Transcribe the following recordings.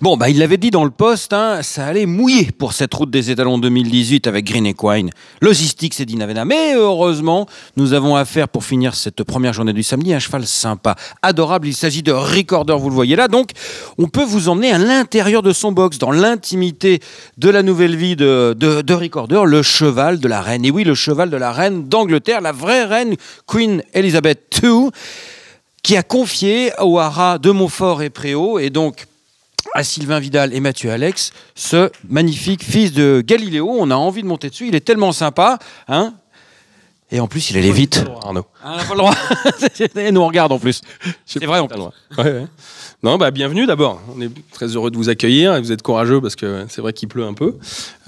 Bon, bah, il l'avait dit dans le poste, hein, ça allait mouiller pour cette route des étalons 2018 avec Green Equine. Logistique, c'est Dinavena. Mais heureusement, nous avons affaire pour finir cette première journée du samedi un cheval sympa, adorable. Il s'agit de Recorder, vous le voyez là. Donc, on peut vous emmener à l'intérieur de son box, dans l'intimité de la nouvelle vie de, de, de Recorder, le cheval de la reine. Et oui, le cheval de la reine d'Angleterre, la vraie reine Queen Elizabeth II qui a confié au haras de Montfort et Préau, et donc à Sylvain Vidal et Mathieu Alex, ce magnifique fils de Galiléo. On a envie de monter dessus, il est tellement sympa. Hein et en plus, il allait vite, Arnaud. Ah, nous, regarde en plus. C'est vrai, on pas Non, bah, bienvenue d'abord. On est très heureux de vous accueillir. Et vous êtes courageux parce que c'est vrai qu'il pleut un peu.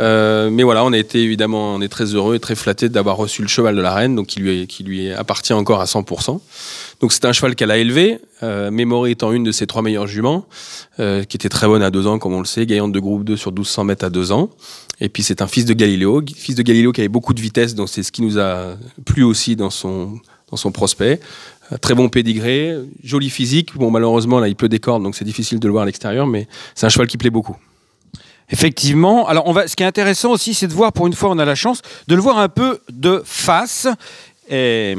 Euh, mais voilà, on a été évidemment, on est très heureux et très flatté d'avoir reçu le cheval de la reine, donc qui lui, qui lui appartient encore à 100%. Donc c'est un cheval qu'elle a élevé, euh, étant une de ses trois meilleures juments, euh, qui était très bonne à deux ans, comme on le sait, gagnante de groupe 2 sur 1200 mètres à deux ans. Et puis c'est un fils de Galiléo, fils de Galiléo qui avait beaucoup de vitesse, donc c'est ce qui nous a plu aussi dans son, dans son prospect. Euh, très bon pédigré, joli physique. Bon, malheureusement, là, il pleut des cordes, donc c'est difficile de le voir à l'extérieur, mais c'est un cheval qui plaît beaucoup. Effectivement. Alors, on va, ce qui est intéressant aussi, c'est de voir, pour une fois, on a la chance de le voir un peu de face. Et...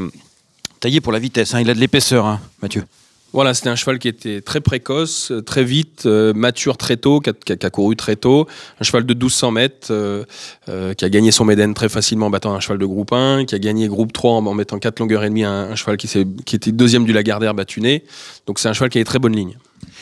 Taillé pour la vitesse, hein. il a de l'épaisseur, hein, Mathieu. Voilà, c'était un cheval qui était très précoce, euh, très vite, euh, mature très tôt, qui a, couru très tôt. Un cheval de 1200 mètres, euh, qui a gagné son Méden très facilement en battant un cheval de groupe 1, qui a gagné groupe 3 en, mettant 4 longueurs et demie un, cheval qui, qui était deuxième du Lagardère battuné. Donc c'est un cheval qui a une très bonne ligne.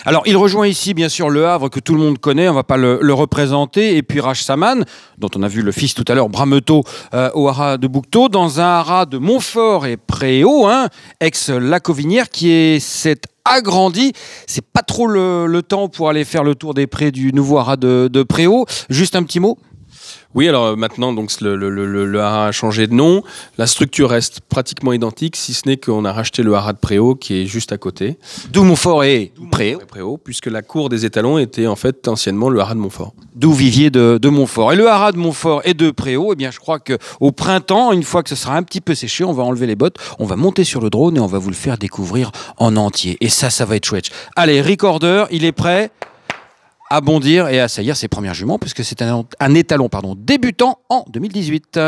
Alors, il rejoint ici, bien sûr, Le Havre, que tout le monde connaît, on ne va pas le, représenter, et puis Raj Saman, dont on a vu le fils tout à l'heure, Brameto, euh, au haras de Boucteau, dans un haras de Montfort et Préau, hein, ex-Lacovinière, qui est cette agrandi. C'est pas trop le, temps pour aller faire le tour des prés du nouveau haras de, de Préau. Juste un petit mot oui, alors euh, maintenant, donc, le, le, hara a changé de nom. La structure reste pratiquement identique, si ce n'est qu'on a racheté le hara de Préau, qui est juste à côté. D'où Montfort et Préau. Puisque la cour des étalons était en fait anciennement le hara de Montfort. D'où Vivier de, Montfort. Et le hara de Montfort et de Préau, eh bien, je crois qu'au printemps, une fois que ce sera un petit peu séché, on va enlever les bottes, on va monter sur le drone et on va vous le faire découvrir en entier. Et ça, ça va être chouette. Allez, recorder, il est prêt à bondir et à saillir ses premières juments, puisque c'est un, étalon pardon, débutant en 2018.